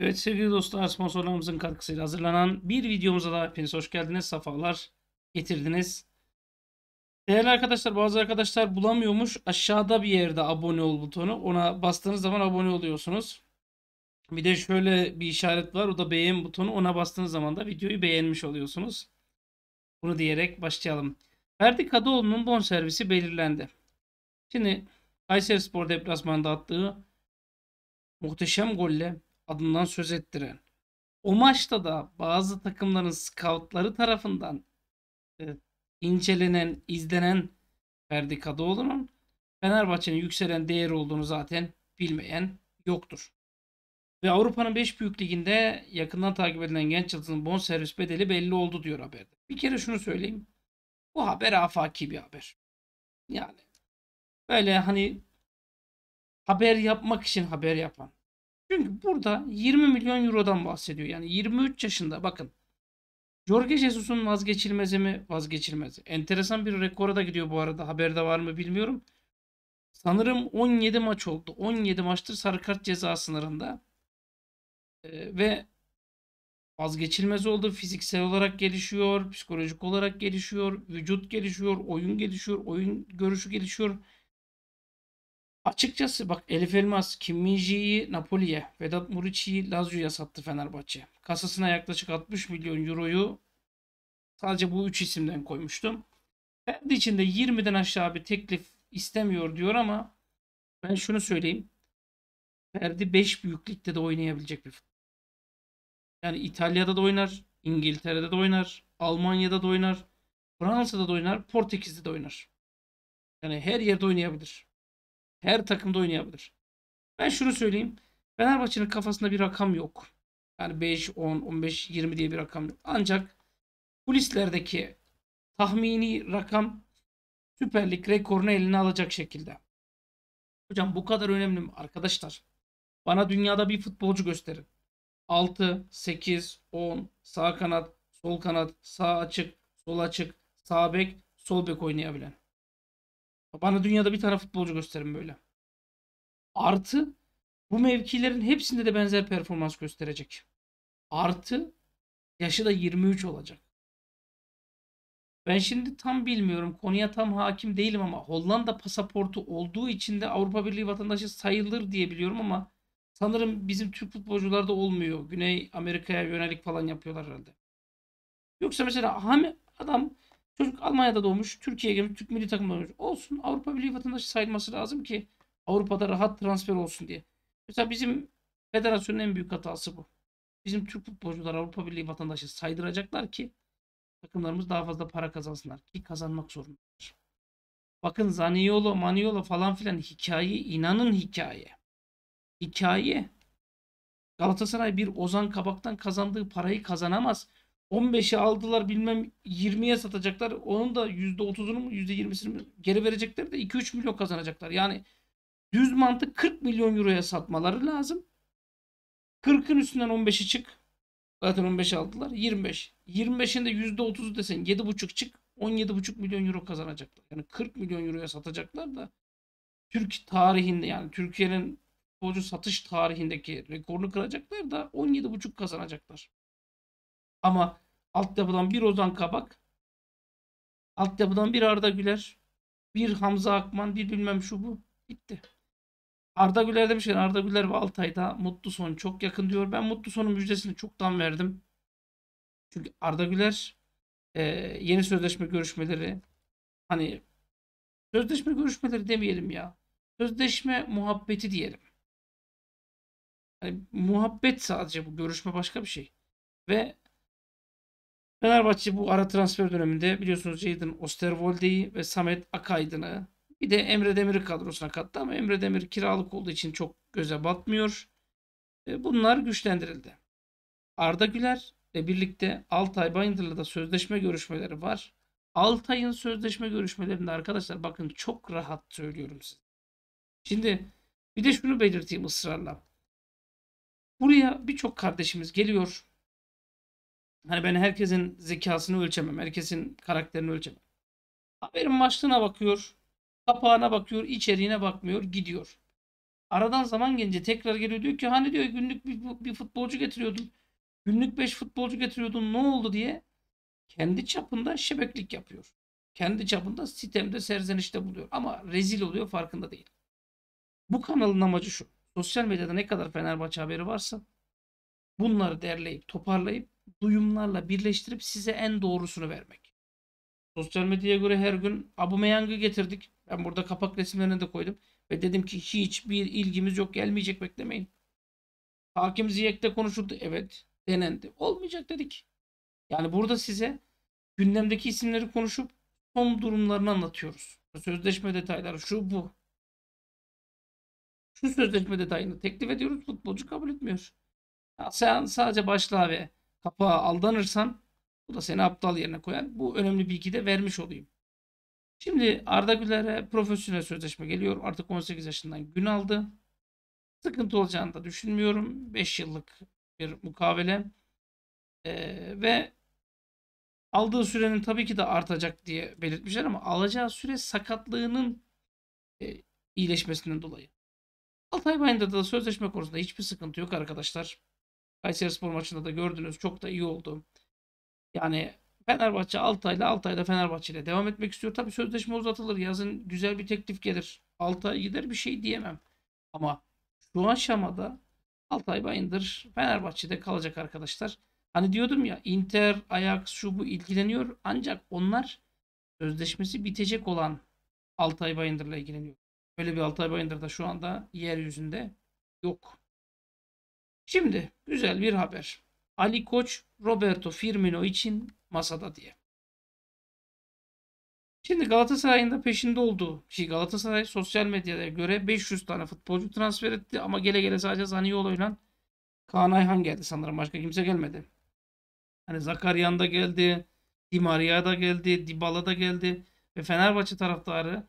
Evet sevgili dostlar sponsorlarımızın katkısıyla hazırlanan bir videomuza da hepiniz hoş geldiniz. Safalar getirdiniz. Değerli arkadaşlar bazı arkadaşlar bulamıyormuş. Aşağıda bir yerde abone ol butonu. Ona bastığınız zaman abone oluyorsunuz. Bir de şöyle bir işaret var. O da beğen butonu. Ona bastığınız zaman da videoyu beğenmiş oluyorsunuz. Bunu diyerek başlayalım. Ferdi Kadıoğlu'nun bon servisi belirlendi. Şimdi Kayseri Spor deplasmanında attığı muhteşem golle adından söz ettiren. O maçta da bazı takımların scoutları tarafından e, incelenen, izlenen Ferdi Kadıoğlu'nun Fenerbahçe'nin yükselen değeri olduğunu zaten bilmeyen yoktur. Ve Avrupa'nın 5 büyük liginde yakından takip edilen genç yıldızın bonservis bedeli belli oldu diyor haberde. Bir kere şunu söyleyeyim. Bu haber afaki bir haber. Yani böyle hani haber yapmak için haber yapan çünkü burada 20 milyon eurodan bahsediyor. Yani 23 yaşında bakın. Jorge Jesus'un vazgeçilmezi mi? Vazgeçilmezi. Enteresan bir rekora da gidiyor bu arada. Haberde var mı bilmiyorum. Sanırım 17 maç oldu. 17 maçtır sarı kart ceza sınırında. Ee, ve vazgeçilmez oldu. Fiziksel olarak gelişiyor, psikolojik olarak gelişiyor, vücut gelişiyor, oyun gelişiyor, oyun görüşü gelişiyor. Açıkçası bak Elif Elmas, Kim Napoli'ye, Vedat Muriçi'yi Lazio'ya sattı Fenerbahçe. Kasasına yaklaşık 60 milyon euroyu sadece bu üç isimden koymuştum. Kendi içinde 20'den aşağı bir teklif istemiyor diyor ama ben şunu söyleyeyim. Ferdi 5 büyüklükte de oynayabilecek bir futbol. Yani İtalya'da da oynar, İngiltere'de de oynar, Almanya'da da oynar, Fransa'da da oynar, Portekiz'de de oynar. Yani her yerde oynayabilir. Her takımda oynayabilir. Ben şunu söyleyeyim. Fenerbahçe'nin kafasında bir rakam yok. Yani 5, 10, 15, 20 diye bir rakam yok. Ancak kulislerdeki tahmini rakam Süper Lig rekorunu eline alacak şekilde. Hocam bu kadar önemli mi arkadaşlar? Bana dünyada bir futbolcu gösterin. 6, 8, 10, sağ kanat, sol kanat, sağ açık, sol açık, sağ bek, sol bek oynayabilen. Bana dünyada bir tane futbolcu gösterin böyle. Artı bu mevkilerin hepsinde de benzer performans gösterecek. Artı yaşı da 23 olacak. Ben şimdi tam bilmiyorum. Konuya tam hakim değilim ama Hollanda pasaportu olduğu için de Avrupa Birliği vatandaşı sayılır diye biliyorum ama sanırım bizim Türk futbolcularda olmuyor. Güney Amerika'ya yönelik falan yapıyorlar herhalde. Yoksa mesela Hami adam Çocuk Almanya'da doğmuş, Türkiye'ye gelmiş, Türk milli takımda oynuyor. Olsun Avrupa Birliği vatandaşı sayılması lazım ki Avrupa'da rahat transfer olsun diye. Mesela bizim federasyonun en büyük hatası bu. Bizim Türk futbolcular Avrupa Birliği vatandaşı saydıracaklar ki takımlarımız daha fazla para kazansınlar ki kazanmak zorundalar. Bakın Zaniolo, Maniolo falan filan hikaye inanın hikaye. Hikaye. Galatasaray bir Ozan Kabak'tan kazandığı parayı kazanamaz. 15'i aldılar bilmem 20'ye satacaklar. Onun da %30'unu mu %20'sini geri verecekler de 2-3 milyon kazanacaklar. Yani düz mantık 40 milyon euroya satmaları lazım. 40'ın üstünden 15'i çık. Zaten 15 aldılar. 25. 25'inde de %30'u desen 7,5 çık. 17,5 milyon euro kazanacaklar. Yani 40 milyon euroya satacaklar da Türk tarihinde yani Türkiye'nin futbolcu satış tarihindeki rekorunu kıracaklar da 17,5 kazanacaklar. Ama altyapıdan bir Ozan Kabak, altyapıdan bir Arda Güler, bir Hamza Akman, bir bilmem şu bu. Bitti. Arda Güler demişken Arda Güler ve Altay'da mutlu son çok yakın diyor. Ben mutlu sonun müjdesini çoktan verdim. Çünkü Arda Güler e, yeni sözleşme görüşmeleri hani sözleşme görüşmeleri demeyelim ya. Sözleşme muhabbeti diyelim. Hani muhabbet sadece bu görüşme başka bir şey. Ve Fenerbahçe bu ara transfer döneminde biliyorsunuz Jadon Osterwolde'yi ve Samet Akaydın'ı bir de Emre Demir'i kadrosuna kattı ama Emre Demir kiralık olduğu için çok göze batmıyor. E, bunlar güçlendirildi. Arda Güler ile birlikte Altay Bayındır'la da sözleşme görüşmeleri var. Altay'ın sözleşme görüşmelerinde arkadaşlar bakın çok rahat söylüyorum size. Şimdi bir de şunu belirteyim ısrarla. Buraya birçok kardeşimiz geliyor. Hani ben herkesin zekasını ölçemem. Herkesin karakterini ölçemem. Haberin başlığına bakıyor. Kapağına bakıyor. içeriğine bakmıyor. Gidiyor. Aradan zaman gelince tekrar geliyor. Diyor ki hani diyor günlük bir, bir futbolcu getiriyordun. Günlük 5 futbolcu getiriyordun. Ne oldu diye. Kendi çapında şebeklik yapıyor. Kendi çapında sitemde serzenişte buluyor. Ama rezil oluyor farkında değil. Bu kanalın amacı şu. Sosyal medyada ne kadar Fenerbahçe haberi varsa bunları derleyip toparlayıp duyumlarla birleştirip size en doğrusunu vermek. Sosyal medyaya göre her gün Abumeyang'ı getirdik. Ben burada kapak resimlerini de koydum. Ve dedim ki hiçbir ilgimiz yok gelmeyecek beklemeyin. Hakim Ziyek'te konuşuldu. Evet denendi. Olmayacak dedik. Yani burada size gündemdeki isimleri konuşup son durumlarını anlatıyoruz. Sözleşme detayları şu bu. Şu sözleşme detayını teklif ediyoruz. Futbolcu kabul etmiyor. Ya sen sadece başla ve kapağa aldanırsan bu da seni aptal yerine koyar. Bu önemli bilgi de vermiş olayım. Şimdi Arda Güler'e profesyonel sözleşme geliyor. Artık 18 yaşından gün aldı. Sıkıntı olacağını da düşünmüyorum. 5 yıllık bir mukavele. Ee, ve aldığı sürenin tabii ki de artacak diye belirtmişler ama alacağı süre sakatlığının e, iyileşmesinden dolayı. Altay Bayındır'da da sözleşme konusunda hiçbir sıkıntı yok arkadaşlar. Kayserispor maçında da gördünüz çok da iyi oldu. Yani Fenerbahçe 6 ayla 6 ayda Fenerbahçe ile devam etmek istiyor. Tabii sözleşme uzatılır. Yazın güzel bir teklif gelir. 6 ay gider bir şey diyemem. Ama şu aşamada Altay Bayındır Fenerbahçe'de kalacak arkadaşlar. Hani diyordum ya Inter, Ajax şu bu ilgileniyor. Ancak onlar sözleşmesi bitecek olan Altay Bayındır'la ilgileniyor. Böyle bir Altay Bayındır da şu anda yeryüzünde yok. Şimdi güzel bir haber. Ali Koç Roberto Firmino için masada diye. Şimdi Galatasaray'ın da peşinde olduğu şey Galatasaray sosyal medyada göre 500 tane futbolcu transfer etti ama gele gele sadece Zaniolo ile Kaan Ayhan geldi sanırım başka kimse gelmedi. Hani Zakaryan da geldi, Di Maria da geldi, Dybala da geldi ve Fenerbahçe taraftarı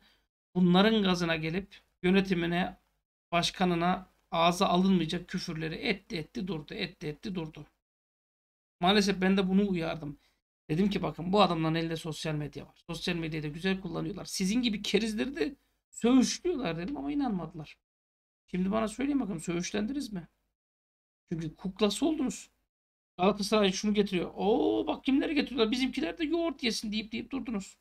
bunların gazına gelip yönetimine, başkanına ağza alınmayacak küfürleri etti etti durdu etti etti durdu. Maalesef ben de bunu uyardım. Dedim ki bakın bu adamların elinde sosyal medya var. Sosyal medyayı da güzel kullanıyorlar. Sizin gibi kerizleri de söğüşlüyorlar dedim ama inanmadılar. Şimdi bana söyleyin bakın söğüşlendiniz mi? Çünkü kuklası oldunuz. Galatasaray şunu getiriyor. Oo bak kimleri getiriyorlar. Bizimkiler de yoğurt yesin deyip deyip durdunuz.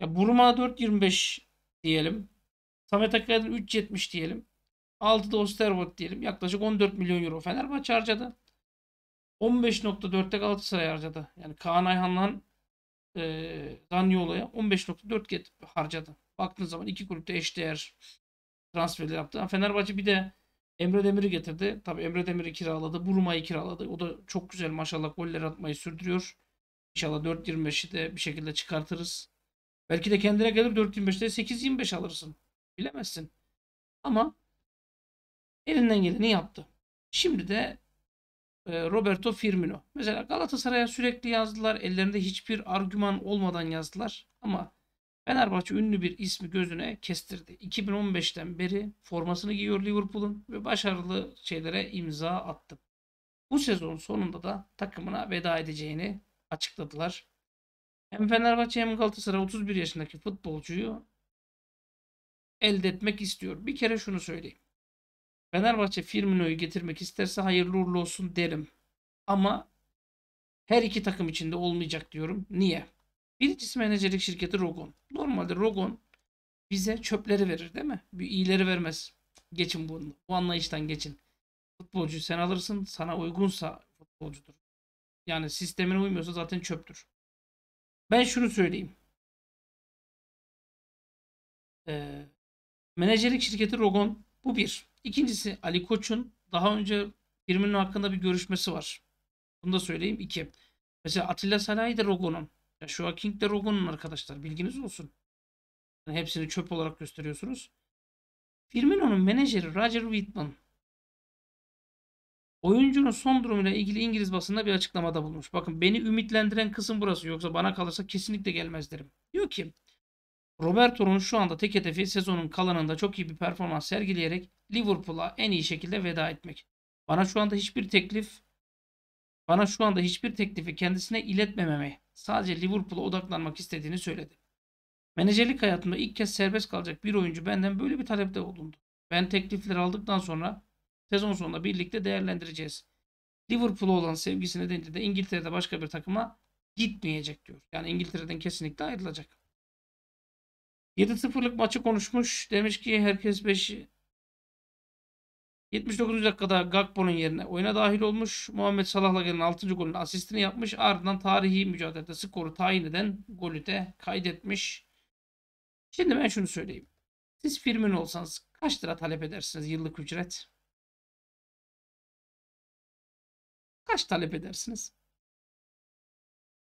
Ya Buruma 4.25 diyelim. Samet Akaydın 3.70 diyelim. 6'da Osterwold diyelim. Yaklaşık 14 milyon euro Fenerbahçe harcadı. 15.4'te Galatasaray harcadı. Yani Kaan Ayhan'la e, Daniola'ya 15.4 harcadı. Baktığın zaman iki kulüpte eşdeğer transferler yaptı. Fenerbahçe bir de Emre Demir'i getirdi. Tabii Emre Demir'i kiraladı. Buruma'yı kiraladı. O da çok güzel maşallah goller atmayı sürdürüyor. İnşallah 4.25'i de bir şekilde çıkartırız. Belki de kendine gelir 4.25'te 8.25 alırsın. Bilemezsin. Ama Elinden geleni yaptı. Şimdi de e, Roberto Firmino. Mesela Galatasaray'a sürekli yazdılar. Ellerinde hiçbir argüman olmadan yazdılar. Ama Fenerbahçe ünlü bir ismi gözüne kestirdi. 2015'ten beri formasını giyiyor Liverpool'un ve başarılı şeylere imza attı. Bu sezon sonunda da takımına veda edeceğini açıkladılar. Hem Fenerbahçe hem Galatasaray 31 yaşındaki futbolcuyu elde etmek istiyor. Bir kere şunu söyleyeyim. Fenerbahçe Firmino'yu getirmek isterse hayırlı uğurlu olsun derim. Ama her iki takım içinde olmayacak diyorum. Niye? Birincisi menajerlik şirketi Rogon. Normalde Rogon bize çöpleri verir değil mi? Bir iyileri vermez. Geçin bunu. Bu anlayıştan geçin. futbolcu sen alırsın. Sana uygunsa futbolcudur. Yani sistemine uymuyorsa zaten çöptür. Ben şunu söyleyeyim. Ee, menajerlik şirketi Rogon bu bir. İkincisi Ali Koç'un daha önce Firmino hakkında bir görüşmesi var. Bunu da söyleyeyim. İki. Mesela Atilla Salahi de Rogo'nun. Ya Joa King de Rogo'nun arkadaşlar. Bilginiz olsun. Yani hepsini çöp olarak gösteriyorsunuz. Firmino'nun menajeri Roger Whitman oyuncunun son durumuyla ilgili İngiliz basında bir açıklamada bulmuş. Bakın beni ümitlendiren kısım burası. Yoksa bana kalırsa kesinlikle gelmez derim. Diyor ki Roberto'nun şu anda tek hedefi sezonun kalanında çok iyi bir performans sergileyerek Liverpool'a en iyi şekilde veda etmek. Bana şu anda hiçbir teklif bana şu anda hiçbir teklifi kendisine iletmememe, sadece Liverpool'a odaklanmak istediğini söyledi. Menajerlik hayatımda ilk kez serbest kalacak bir oyuncu benden böyle bir talepte bulundu. Ben teklifleri aldıktan sonra sezon sonunda birlikte değerlendireceğiz. Liverpool'a olan sevgisi nedeniyle de İngiltere'de başka bir takıma gitmeyecek diyor. Yani İngiltere'den kesinlikle ayrılacak. 7-0'lık maçı konuşmuş. Demiş ki herkes 5'i 79. dakikada Gakpo'nun yerine oyuna dahil olmuş. Muhammed Salah'la gelen 6. golün asistini yapmış. Ardından tarihi mücadelede skoru tayin eden golü de kaydetmiş. Şimdi ben şunu söyleyeyim. Siz firmin olsanız kaç lira talep edersiniz yıllık ücret? Kaç talep edersiniz?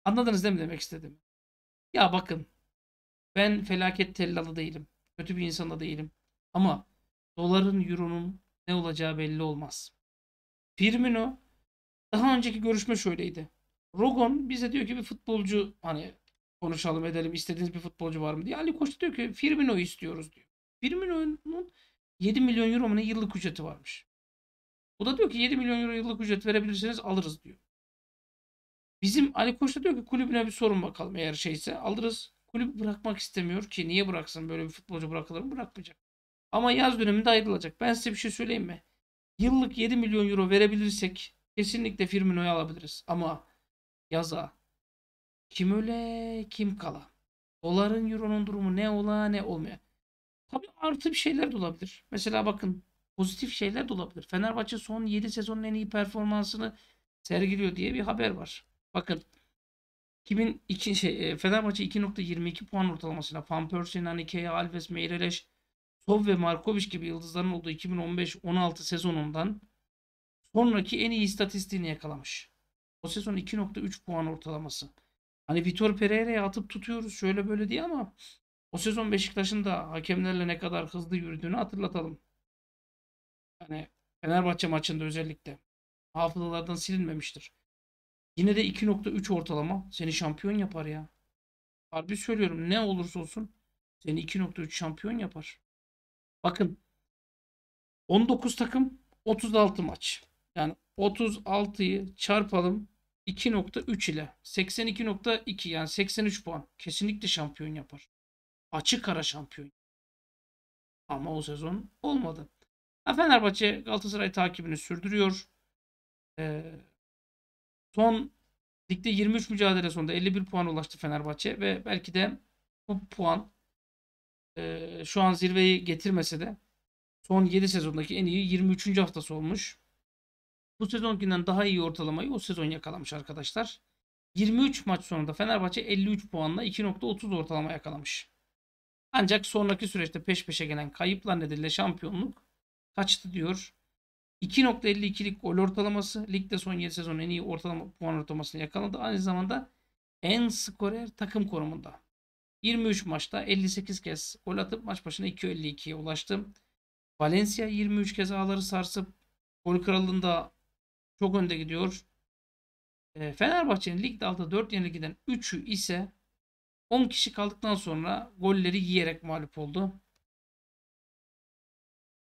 Anladınız değil mi demek istediğimi Ya bakın ben felaket tellalı değilim. Kötü bir insan da değilim. Ama doların, euronun ne olacağı belli olmaz. Firmino daha önceki görüşme şöyleydi. Rogon bize diyor ki bir futbolcu hani konuşalım edelim istediğiniz bir futbolcu var mı diye. Ali Koç diyor ki Firmino istiyoruz diyor. Firmino'nun 7 milyon euro mu ne yıllık ücreti varmış. Bu da diyor ki 7 milyon euro yıllık ücret verebilirseniz alırız diyor. Bizim Ali Koç da diyor ki kulübüne bir sorun bakalım eğer şeyse alırız kulüp bırakmak istemiyor ki. Niye bıraksın böyle bir futbolcu bırakılır mı? Bırakmayacak. Ama yaz döneminde ayrılacak. Ben size bir şey söyleyeyim mi? Yıllık 7 milyon euro verebilirsek kesinlikle Firmino'yu alabiliriz. Ama yaza kim öle kim kala. Doların euronun durumu ne ola ne olmaya. Tabii artı bir şeyler de olabilir. Mesela bakın pozitif şeyler de olabilir. Fenerbahçe son 7 sezonun en iyi performansını sergiliyor diye bir haber var. Bakın 2002 şey, e, Fenerbahçe 2.22 puan ortalamasıyla Van Persie'nin Anike'ye, Alves, Meireles, Sov ve Markovic gibi yıldızların olduğu 2015-16 sezonundan sonraki en iyi istatistiğini yakalamış. O sezon 2.3 puan ortalaması. Hani Vitor Pereira'ya atıp tutuyoruz şöyle böyle diye ama o sezon Beşiktaş'ın da hakemlerle ne kadar hızlı yürüdüğünü hatırlatalım. Hani Fenerbahçe maçında özellikle hafızalardan silinmemiştir. Yine de 2.3 ortalama seni şampiyon yapar ya. Harbi söylüyorum ne olursa olsun seni 2.3 şampiyon yapar. Bakın 19 takım 36 maç. Yani 36'yı çarpalım 2.3 ile 82.2 yani 83 puan kesinlikle şampiyon yapar. Açık ara şampiyon. Ama o sezon olmadı. Fenerbahçe Galatasaray takibini sürdürüyor. Ee, Son ligde 23 mücadele sonunda 51 puan ulaştı Fenerbahçe ve belki de bu puan e, şu an zirveyi getirmese de son 7 sezondaki en iyi 23. haftası olmuş. Bu sezonkinden daha iyi ortalamayı o sezon yakalamış arkadaşlar. 23 maç sonunda Fenerbahçe 53 puanla 2.30 ortalama yakalamış. Ancak sonraki süreçte peş peşe gelen kayıplar nedeniyle şampiyonluk kaçtı diyor 2.52'lik gol ortalaması ligde son 7 sezon en iyi ortalama puan ortalamasını yakaladı. Aynı zamanda en skorer takım konumunda. 23 maçta 58 kez gol atıp maç başına 2.52'ye ulaştı. Valencia 23 kez ağları sarsıp gol kralında çok önde gidiyor. Ee, Fenerbahçe'nin ligde aldığı 4 yenilgiden 3'ü ise 10 kişi kaldıktan sonra golleri yiyerek mağlup oldu.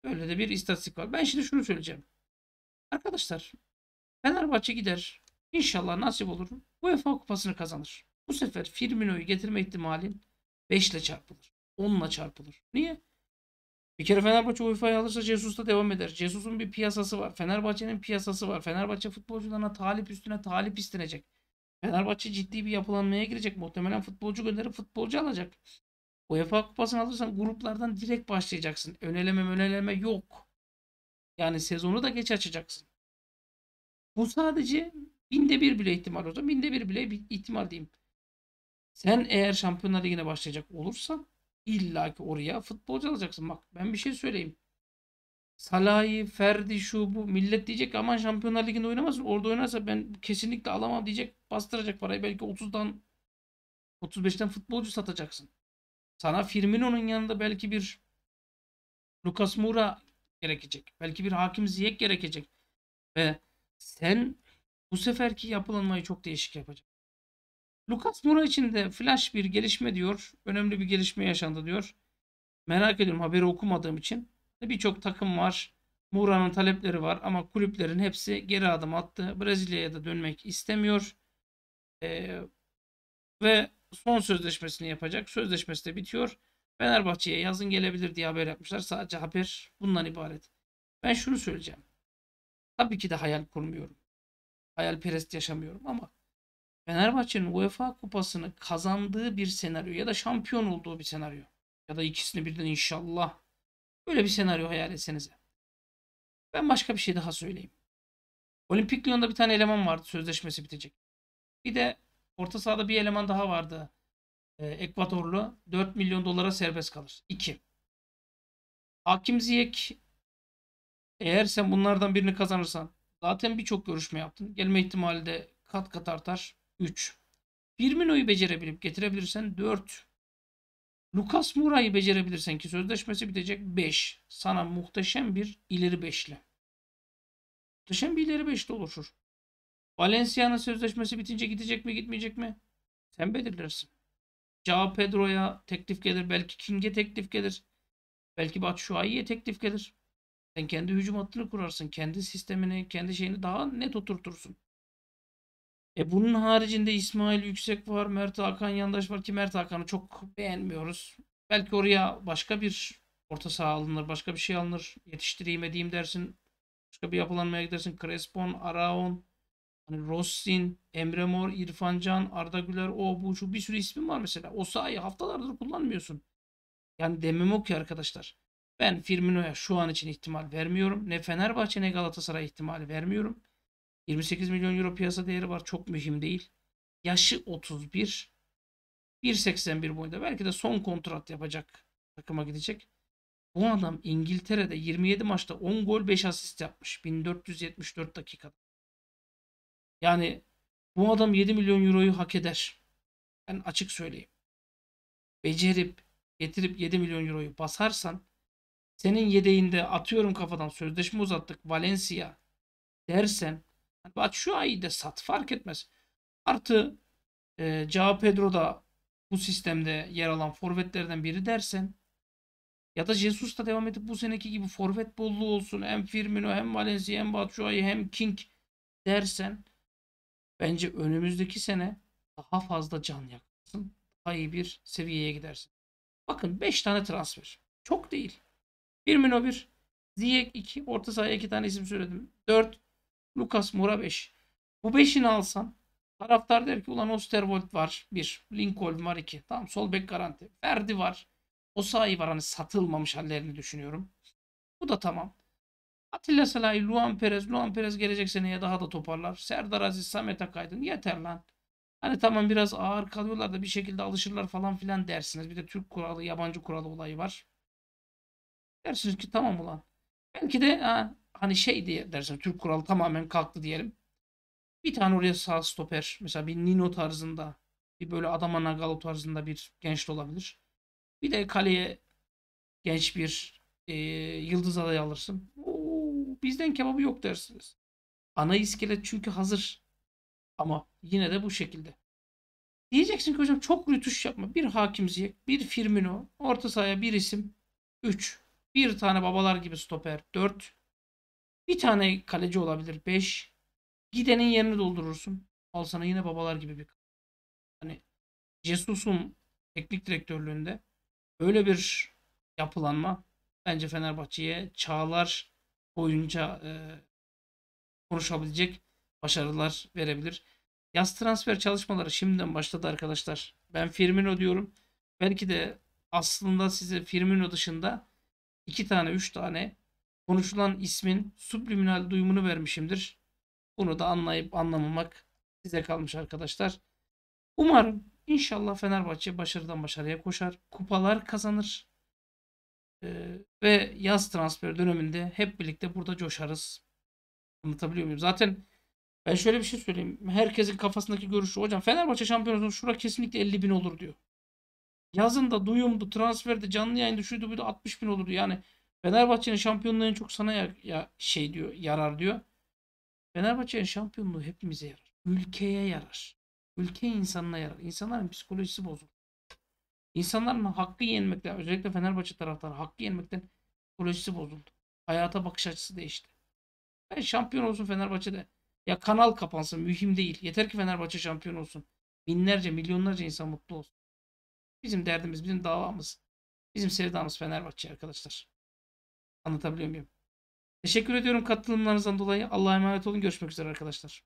Böyle de bir istatistik var. Ben şimdi şunu söyleyeceğim. Arkadaşlar Fenerbahçe gider. İnşallah nasip olur. UEFA kupasını kazanır. Bu sefer Firmino'yu getirme ihtimali 5 ile çarpılır. 10 ile çarpılır. Niye? Bir kere Fenerbahçe UEFA'yı alırsa Jesus'ta devam eder. Jesus'un bir piyasası var. Fenerbahçe'nin piyasası var. Fenerbahçe futbolcularına talip üstüne talip istenecek. Fenerbahçe ciddi bir yapılanmaya girecek. Muhtemelen futbolcu gönderip futbolcu alacak. UEFA kupasını alırsan gruplardan direkt başlayacaksın. Öneleme öneleme yok. Yani sezonu da geç açacaksın. Bu sadece binde bir bile ihtimal olsa binde bir bile bir ihtimal diyeyim. Sen eğer Şampiyonlar Ligi'ne başlayacak olursan illa ki oraya futbolcu alacaksın. Bak ben bir şey söyleyeyim. Salah'ı, Ferdi şu bu millet diyecek aman Şampiyonlar Ligi'nde oynamazsın. Orada oynarsa ben kesinlikle alamam diyecek. Bastıracak parayı belki 30'dan 35'ten futbolcu satacaksın. Sana Firmino'nun yanında belki bir Lucas Moura gerekecek. Belki bir Hakim Ziyech gerekecek. Ve sen bu seferki yapılanmayı çok değişik yapacak. Lucas Moura için de flash bir gelişme diyor. Önemli bir gelişme yaşandı diyor. Merak ediyorum haberi okumadığım için. Birçok takım var. Moura'nın talepleri var ama kulüplerin hepsi geri adım attı. Brezilya'ya da dönmek istemiyor. Ee, ve son sözleşmesini yapacak. Sözleşmesi de bitiyor. Fenerbahçe'ye yazın gelebilir diye haber yapmışlar. Sadece haber bundan ibaret. Ben şunu söyleyeceğim. Tabii ki de hayal kurmuyorum. Hayalperest yaşamıyorum ama Fenerbahçe'nin UEFA kupasını kazandığı bir senaryo ya da şampiyon olduğu bir senaryo ya da ikisini birden inşallah böyle bir senaryo hayal etsenize. Ben başka bir şey daha söyleyeyim. Olimpik Lyon'da bir tane eleman vardı sözleşmesi bitecek. Bir de Orta sahada bir eleman daha vardı. Ee, Ekvatorlu. 4 milyon dolara serbest kalır. 2. Hakim Ziyek eğer sen bunlardan birini kazanırsan zaten birçok görüşme yaptın. Gelme ihtimali de kat kat artar. 3. Firmino'yu becerebilip getirebilirsen 4. Lucas Moura'yı becerebilirsen ki sözleşmesi bitecek 5. Sana muhteşem bir ileri beşli. Muhteşem bir ileri beşli oluşur. Valencia'nın sözleşmesi bitince gidecek mi gitmeyecek mi? Sen belirlersin. Cao Pedro'ya teklif gelir. Belki King'e teklif gelir. Belki Batshuayi'ye teklif gelir. Sen kendi hücum hattını kurarsın. Kendi sistemini, kendi şeyini daha net oturtursun. E bunun haricinde İsmail Yüksek var. Mert Hakan Yandaş var ki Mert Hakan'ı çok beğenmiyoruz. Belki oraya başka bir orta saha alınır. Başka bir şey alınır. Yetiştireyim edeyim dersin. Başka bir yapılanmaya gidersin. Crespon, Araon, Hani Rossin, Emre Mor, İrfan Can, Arda Güler, o bu şu bir sürü ismin var mesela. O sahayı haftalardır kullanmıyorsun. Yani demem o ki arkadaşlar. Ben Firmino'ya şu an için ihtimal vermiyorum. Ne Fenerbahçe ne Galatasaray ihtimali vermiyorum. 28 milyon euro piyasa değeri var. Çok mühim değil. Yaşı 31. 1.81 boyunda. Belki de son kontrat yapacak takıma gidecek. Bu adam İngiltere'de 27 maçta 10 gol 5 asist yapmış. 1474 dakikada. Yani bu adam 7 milyon euroyu hak eder. Ben açık söyleyeyim. Becerip getirip 7 milyon euroyu basarsan senin yedeğinde atıyorum kafadan sözleşme uzattık Valencia dersen hani bak şu ayı da sat fark etmez. Artı e, Cao Pedro da bu sistemde yer alan forvetlerden biri dersen ya da Jesus da devam edip bu seneki gibi forvet bolluğu olsun hem Firmino hem Valencia hem Batshuayi hem King dersen Bence önümüzdeki sene daha fazla can yakarsın. Daha iyi bir seviyeye gidersin. Bakın 5 tane transfer. Çok değil. Firmino 1, Ziyech 2, orta sahaya 2 tane isim söyledim. 4, Lucas Moura 5. Bu 5'ini alsan taraftar der ki ulan Osterwold var 1, Lincoln var 2. Tamam sol bek garanti. Verdi var. O sahi var hani satılmamış hallerini düşünüyorum. Bu da tamam. Atilla Salah'ı Luan Perez. Luan Perez gelecek seneye daha da toparlar. Serdar Aziz Samet Akaydın. Yeter lan. Hani tamam biraz ağır kalıyorlar da bir şekilde alışırlar falan filan dersiniz. Bir de Türk kuralı, yabancı kuralı olayı var. Dersiniz ki tamam ulan. Belki de ha, hani şey diye dersin Türk kuralı tamamen kalktı diyelim. Bir tane oraya sağ stoper. Mesela bir Nino tarzında. Bir böyle Adama Nagalo tarzında bir genç de olabilir. Bir de kaleye genç bir e, yıldız adayı alırsın bizden kebabı yok dersiniz. Ana iskelet çünkü hazır. Ama yine de bu şekilde. Diyeceksin ki hocam çok rütuş yapma. Bir Hakim Ziyek, bir Firmino, orta sahaya bir isim, 3. Bir tane babalar gibi stoper, 4. Bir tane kaleci olabilir, 5. Gidenin yerini doldurursun. Al sana yine babalar gibi bir. Hani Jesus'un teknik direktörlüğünde böyle bir yapılanma bence Fenerbahçe'ye çağlar boyunca e, konuşabilecek başarılar verebilir. Yaz transfer çalışmaları şimdiden başladı arkadaşlar. Ben Firmino diyorum. Belki de aslında size Firmino dışında iki tane üç tane konuşulan ismin subliminal duyumunu vermişimdir. Bunu da anlayıp anlamamak size kalmış arkadaşlar. Umarım inşallah Fenerbahçe başarıdan başarıya koşar. Kupalar kazanır. Ee, ve yaz transfer döneminde hep birlikte burada coşarız. Anlatabiliyor muyum? Zaten ben şöyle bir şey söyleyeyim. Herkesin kafasındaki görüşü hocam Fenerbahçe şampiyonluğu şura kesinlikle 50 bin olur diyor. Yazında duyumdu, transferde, canlı yayında şuydu buydu 60 bin olurdu Yani Fenerbahçe'nin şampiyonluğu en çok sana ya, ya şey diyor, yarar diyor. Fenerbahçe'nin şampiyonluğu hepimize yarar. Ülkeye yarar. Ülke insanına yarar. İnsanların psikolojisi bozulur. İnsanların hakkı yenmekten özellikle Fenerbahçe taraftarı hakkı yenmekten psikolojisi bozuldu. Hayata bakış açısı değişti. Ben şampiyon olsun Fenerbahçe'de. Ya kanal kapansın mühim değil. Yeter ki Fenerbahçe şampiyon olsun. Binlerce milyonlarca insan mutlu olsun. Bizim derdimiz, bizim davamız, bizim sevdamız Fenerbahçe arkadaşlar. Anlatabiliyor muyum? Teşekkür ediyorum katılımlarınızdan dolayı. Allah'a emanet olun. Görüşmek üzere arkadaşlar.